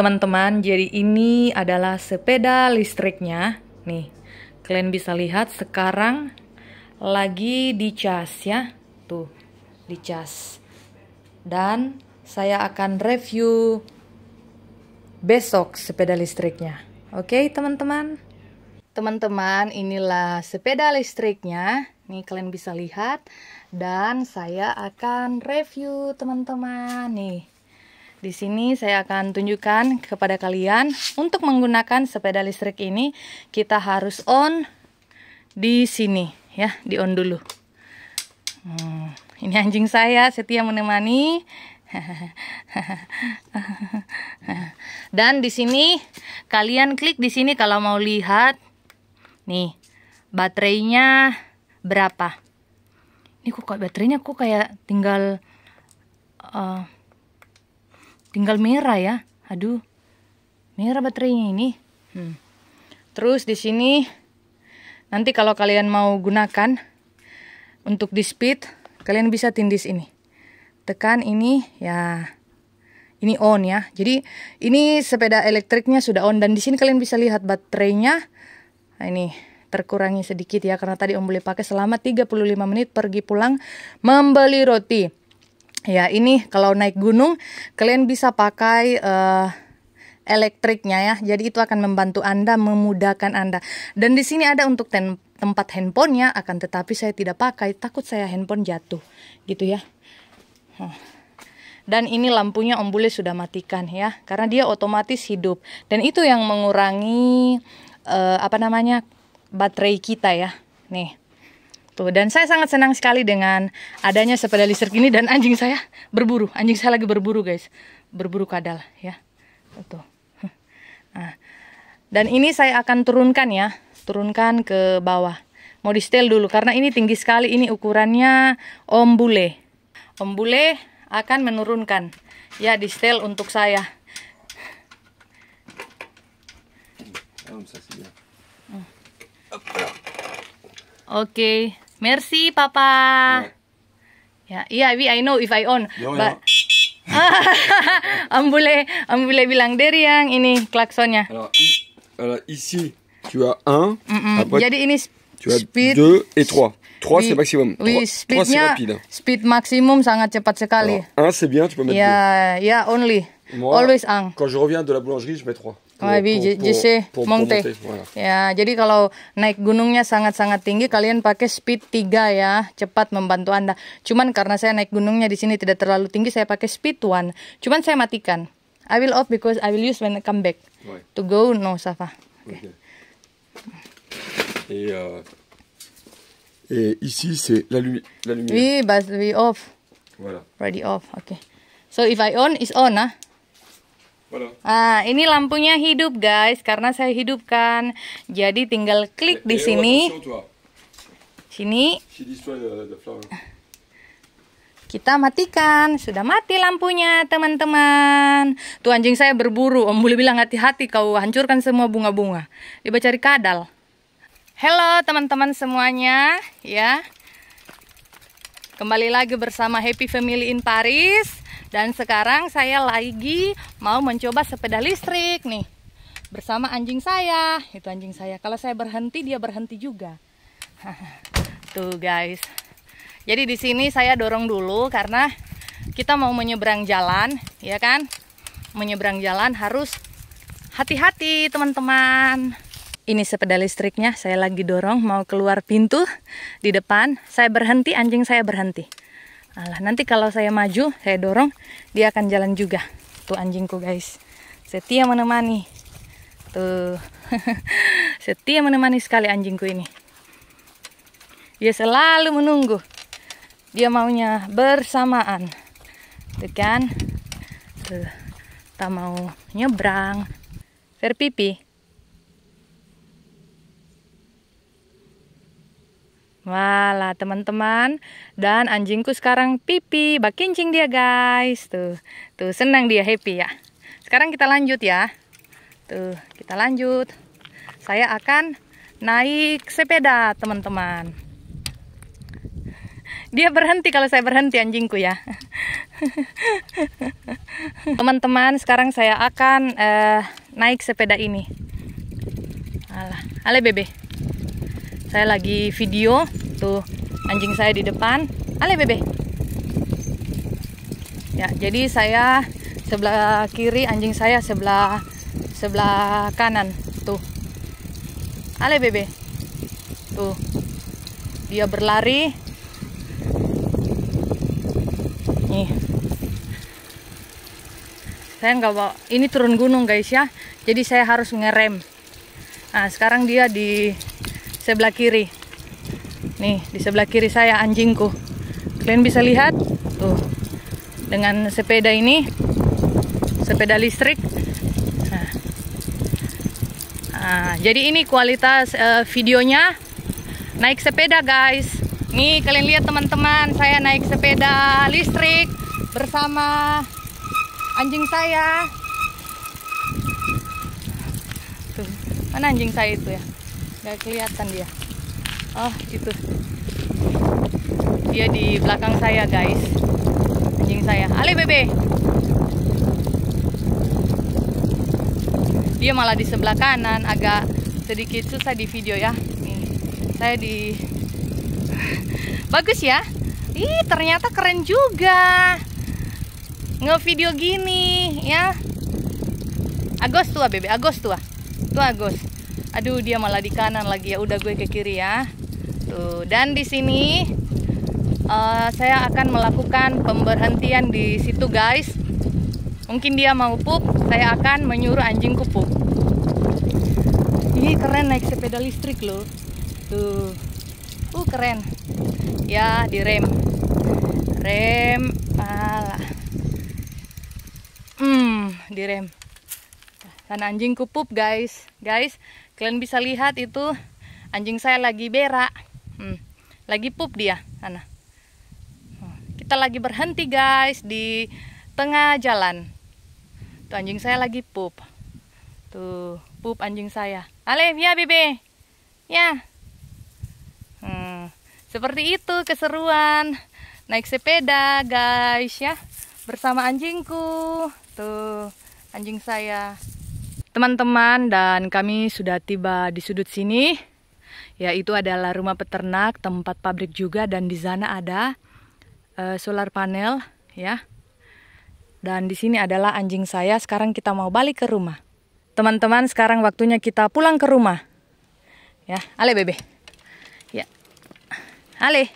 Teman-teman, jadi ini adalah sepeda listriknya. Nih, kalian bisa lihat sekarang lagi dicas ya. Tuh, di dicas. Dan saya akan review besok sepeda listriknya. Oke, teman-teman. Teman-teman, inilah sepeda listriknya. Nih, kalian bisa lihat. Dan saya akan review, teman-teman. Nih, di sini saya akan tunjukkan kepada kalian untuk menggunakan sepeda listrik ini kita harus on di sini ya, di on dulu. Hmm, ini anjing saya setia menemani. Dan di sini kalian klik di sini kalau mau lihat nih baterainya berapa. Ini kok baterainya kok kayak tinggal uh, tinggal merah ya aduh merah baterainya ini hmm. terus di sini nanti kalau kalian mau gunakan untuk di speed kalian bisa tindis ini tekan ini ya ini on ya jadi ini sepeda elektriknya sudah on dan di sini kalian bisa lihat baterainya nah, ini terkurangi sedikit ya karena tadi om boleh pakai selama 35 menit pergi pulang membeli roti ya ini kalau naik gunung kalian bisa pakai uh, elektriknya ya jadi itu akan membantu anda memudahkan anda dan di sini ada untuk ten tempat handphonenya akan tetapi saya tidak pakai takut saya handphone jatuh gitu ya dan ini lampunya Om Bule sudah matikan ya karena dia otomatis hidup dan itu yang mengurangi uh, apa namanya baterai kita ya nih Gitu. dan saya sangat senang sekali dengan adanya sepeda listrik ini dan anjing saya berburu. Anjing saya lagi berburu, guys. Berburu kadal ya. Itu. Nah. Dan ini saya akan turunkan ya, turunkan ke bawah. Mau di setel dulu karena ini tinggi sekali, ini ukurannya Om Bule. Om Bule akan menurunkan ya di setel untuk saya. Oke. Okay. Merci, Papa. Yeah. yeah, yeah, we, I know if I own. Yo, but... boleh, am boleh bilang dari yang ini klaksonnya. Kalau alors ici, tu as un. Mm -mm. Après, Jadi ini tu speed. deux et trois. Trois, c'est maximum. Oui, speednya, c'est Speed maximum sangat cepat sekali. Alors, un, c'est bien, tu peux mettre yeah, deux. Yeah, only. Moi, Always un. Quand je reviens de la boulangerie, je mets trois. Oh, pour, JC Ya, jadi kalau naik gunungnya sangat-sangat tinggi, kalian pakai speed 3 ya, cepat membantu Anda. Cuman karena saya naik gunungnya di sini tidak terlalu tinggi, saya pakai speed 1. Cuman saya matikan. I will off because I will use when I come back. Why? To go, no, Safa. Okay. Okay. Et, uh, et ici, c'est la, lumi la lumière. Oui, but we off. Voilà. Ready off, Oke. So if I on, is on, ah. Huh? Nah, ini lampunya hidup guys karena saya hidupkan. Jadi tinggal klik eh, di eh, sini. Sini. Kita matikan. Sudah mati lampunya, teman-teman. Tuh anjing saya berburu. Om boleh bilang hati-hati kau hancurkan semua bunga-bunga. Coba cari kadal. Halo teman-teman semuanya, ya. Kembali lagi bersama Happy Family in Paris. Dan sekarang saya lagi mau mencoba sepeda listrik nih. Bersama anjing saya. Itu anjing saya. Kalau saya berhenti, dia berhenti juga. Tuh guys. Jadi di sini saya dorong dulu karena kita mau menyeberang jalan, ya kan? Menyeberang jalan harus hati-hati teman-teman. Ini sepeda listriknya saya lagi dorong mau keluar pintu di depan. Saya berhenti, anjing saya berhenti. Alah, nanti kalau saya maju, saya dorong, dia akan jalan juga. Tuh anjingku guys, setia menemani. Tuh, setia menemani sekali anjingku ini. Dia selalu menunggu. Dia maunya bersamaan. Tuh kan, tuh, tak mau nyebrang. Verpipi, Walah teman-teman dan anjingku sekarang pipi bakincing dia guys tuh tuh senang dia happy ya sekarang kita lanjut ya tuh kita lanjut saya akan naik sepeda teman-teman dia berhenti kalau saya berhenti anjingku ya teman-teman sekarang saya akan uh, naik sepeda ini alah ale bebe saya lagi video tuh anjing saya di depan ale bebe ya jadi saya sebelah kiri anjing saya sebelah sebelah kanan tuh ale bebe tuh dia berlari nih saya nggak bawa ini turun gunung guys ya jadi saya harus ngerem nah sekarang dia di sebelah kiri. Nih, di sebelah kiri saya anjingku. Kalian bisa lihat, tuh. Dengan sepeda ini, sepeda listrik. Nah, nah jadi ini kualitas uh, videonya. Naik sepeda, guys. Nih, kalian lihat teman-teman, saya naik sepeda listrik bersama anjing saya. Tuh, mana anjing saya itu ya? nggak kelihatan dia oh itu dia di belakang saya guys anjing saya ale bebe dia malah di sebelah kanan agak sedikit susah di video ya nih saya di bagus ya ih ternyata keren juga ngevideo gini ya agus tua bebe agus tua tua agus Aduh, dia malah di kanan lagi ya. Udah gue ke kiri ya. Tuh, dan di sini uh, saya akan melakukan pemberhentian di situ, guys. Mungkin dia mau pup, saya akan menyuruh anjing kupu. Ini keren naik sepeda listrik loh. Tuh. Uh, keren. Ya, direm. Rem malah. Hmm, direm. Dan anjing kupup, guys. Guys, Kalian bisa lihat itu anjing saya lagi berak. Hmm, lagi pup dia. Sana. Hmm, kita lagi berhenti guys di tengah jalan. Tuh anjing saya lagi pup. Tuh, pup anjing saya. Alif, ya Bebe. Ya. Hmm, seperti itu keseruan naik sepeda guys ya bersama anjingku tuh anjing saya teman-teman dan kami sudah tiba di sudut sini yaitu adalah rumah peternak tempat pabrik juga dan di sana ada uh, solar panel ya dan di sini adalah anjing saya sekarang kita mau balik ke rumah teman-teman sekarang waktunya kita pulang ke rumah ya ale bebe ya ale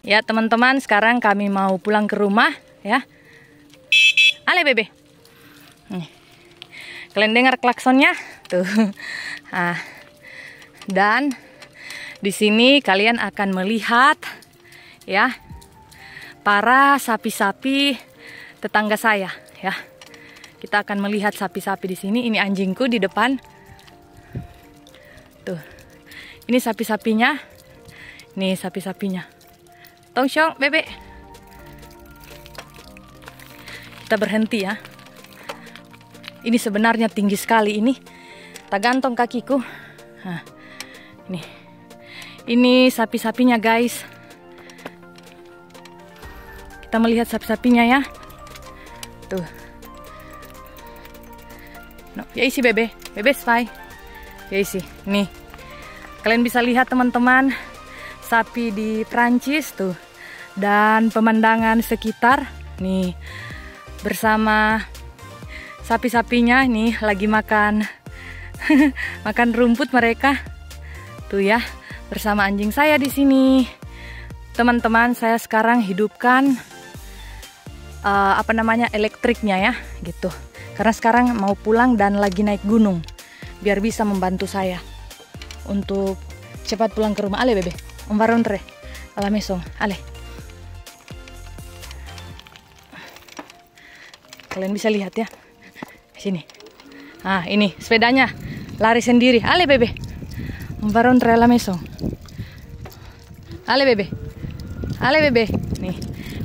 ya teman-teman sekarang kami mau pulang ke rumah ya Ale bebe. Nih. Kalian dengar klaksonnya? Tuh. Ah. Dan di sini kalian akan melihat ya para sapi-sapi tetangga saya ya. Kita akan melihat sapi-sapi di sini. Ini anjingku di depan. Tuh. Ini sapi-sapinya. Nih sapi-sapinya. Tongsyong, bebek. kita berhenti ya. Ini sebenarnya tinggi sekali ini. Tak gantung kakiku. Nah, ini. Ini sapi-sapinya guys. Kita melihat sapi-sapinya ya. Tuh. No, ya isi bebe. Bebe spy. Ya isi. Nih. Kalian bisa lihat teman-teman sapi di Perancis tuh dan pemandangan sekitar nih bersama sapi-sapinya nih lagi makan makan rumput mereka. Tuh ya, bersama anjing saya di sini. Teman-teman, saya sekarang hidupkan uh, apa namanya elektriknya ya, gitu. Karena sekarang mau pulang dan lagi naik gunung, biar bisa membantu saya untuk cepat pulang ke rumah. Ale bebe, umbarun tre, ala mesong, ale. Kalian bisa lihat ya. Sini. Ah, ini sepedanya lari sendiri. Ale bebe. Baron rela mesong. Ale bebe. Ale bebe. Nih.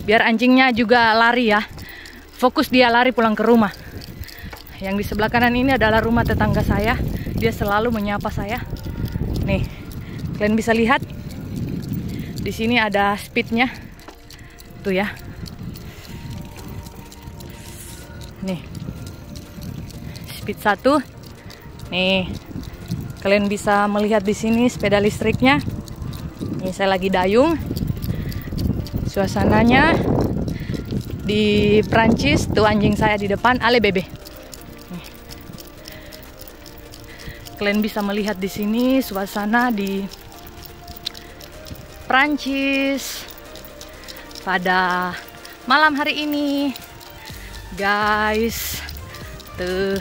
Biar anjingnya juga lari ya. Fokus dia lari pulang ke rumah. Yang di sebelah kanan ini adalah rumah tetangga saya. Dia selalu menyapa saya. Nih. Kalian bisa lihat. Di sini ada speednya. Tuh ya. speed 1. Nih, kalian bisa melihat di sini sepeda listriknya. Ini saya lagi dayung. Suasananya di Prancis, tuh anjing saya di depan, ale bebe. Kalian bisa melihat di sini suasana di Prancis pada malam hari ini guys tuh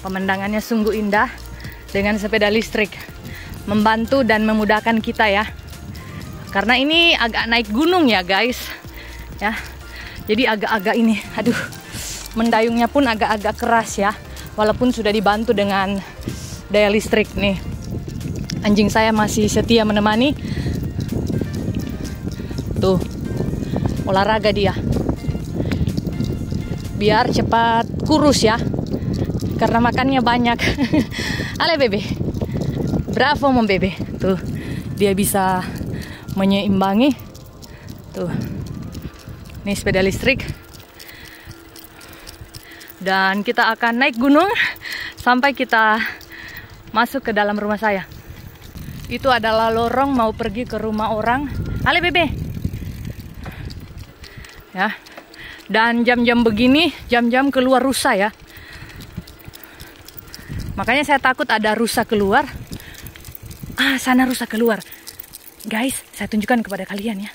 Pemandangannya sungguh indah dengan sepeda listrik. Membantu dan memudahkan kita ya. Karena ini agak naik gunung ya guys. Ya. Jadi agak-agak ini, aduh, mendayungnya pun agak-agak keras ya. Walaupun sudah dibantu dengan daya listrik nih. Anjing saya masih setia menemani. Tuh, olahraga dia. Biar cepat kurus ya karena makannya banyak. Ale bebe. Bravo mom bebe. Tuh, dia bisa menyeimbangi. Tuh. Ini sepeda listrik. Dan kita akan naik gunung sampai kita masuk ke dalam rumah saya. Itu adalah lorong mau pergi ke rumah orang. Ale bebe. Ya. Dan jam-jam begini, jam-jam keluar rusa ya. Makanya saya takut ada rusa keluar. Ah, sana rusa keluar. Guys, saya tunjukkan kepada kalian ya.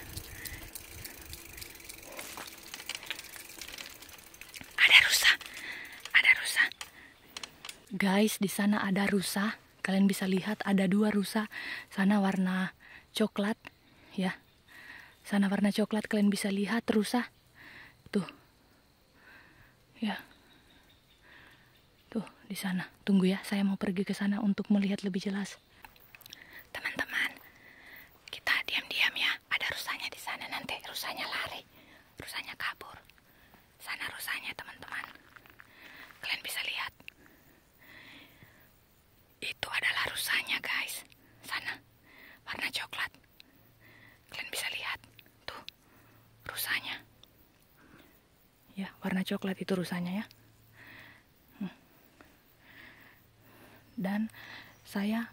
Ada rusa. Ada rusa. Guys, di sana ada rusa. Kalian bisa lihat ada dua rusa. Sana warna coklat ya. Sana warna coklat kalian bisa lihat rusa. Tuh. Ya. Tuh, di sana. Tunggu ya, saya mau pergi ke sana untuk melihat lebih jelas. Teman-teman, kita diam-diam ya. Ada rusanya di sana nanti. Rusanya lari. Rusanya kabur. Sana rusanya, teman-teman. Kalian bisa lihat. Itu adalah rusanya, guys. Sana. Warna coklat. Kalian bisa lihat. Tuh, rusanya. Ya, warna coklat itu rusanya ya.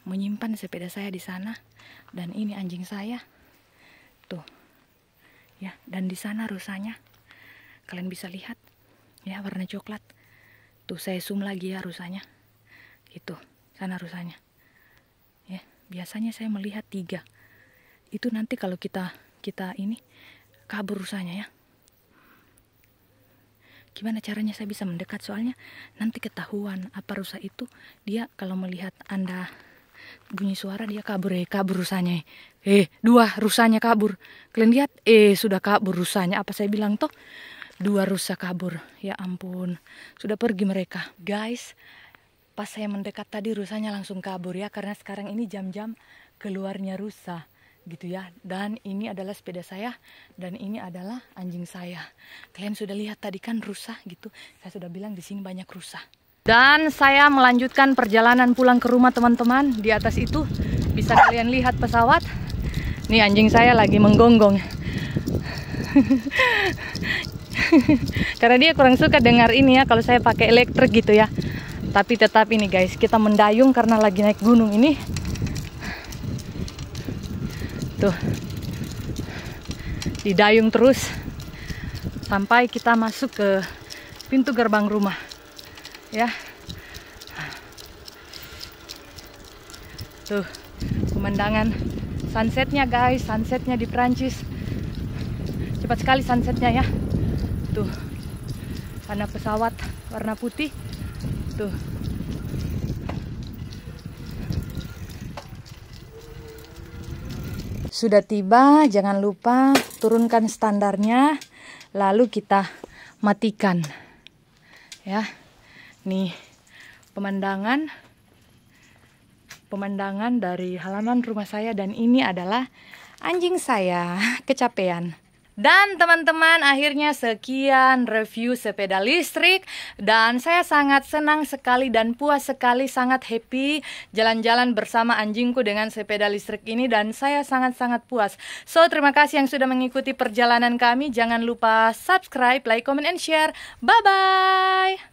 menyimpan sepeda saya di sana dan ini anjing saya tuh ya dan di sana rusanya kalian bisa lihat ya warna coklat tuh saya zoom lagi ya rusanya itu sana rusanya ya biasanya saya melihat tiga itu nanti kalau kita kita ini kabur rusanya ya gimana caranya saya bisa mendekat soalnya nanti ketahuan apa rusa itu dia kalau melihat anda bunyi suara dia kabur eh kabur rusanya eh. eh dua rusanya kabur kalian lihat eh sudah kabur rusanya apa saya bilang toh dua rusa kabur ya ampun sudah pergi mereka guys pas saya mendekat tadi rusanya langsung kabur ya karena sekarang ini jam-jam keluarnya rusa gitu ya dan ini adalah sepeda saya dan ini adalah anjing saya kalian sudah lihat tadi kan rusa gitu saya sudah bilang di sini banyak rusa dan saya melanjutkan perjalanan pulang ke rumah teman-teman. Di atas itu bisa kalian lihat pesawat. Nih anjing saya lagi menggonggong. Karena dia kurang suka dengar ini ya kalau saya pakai elektrik gitu ya. Tapi tetap ini guys, kita mendayung karena lagi naik gunung ini. Tuh. Didayung terus sampai kita masuk ke pintu gerbang rumah ya tuh pemandangan sunsetnya guys sunsetnya di Perancis cepat sekali sunsetnya ya tuh karena pesawat warna putih tuh sudah tiba jangan lupa turunkan standarnya lalu kita matikan ya nih pemandangan pemandangan dari halaman rumah saya dan ini adalah anjing saya kecapean. Dan teman-teman akhirnya sekian review sepeda listrik Dan saya sangat senang sekali dan puas sekali sangat happy Jalan-jalan bersama anjingku dengan sepeda listrik ini Dan saya sangat-sangat puas So terima kasih yang sudah mengikuti perjalanan kami Jangan lupa subscribe, like, comment, and share Bye-bye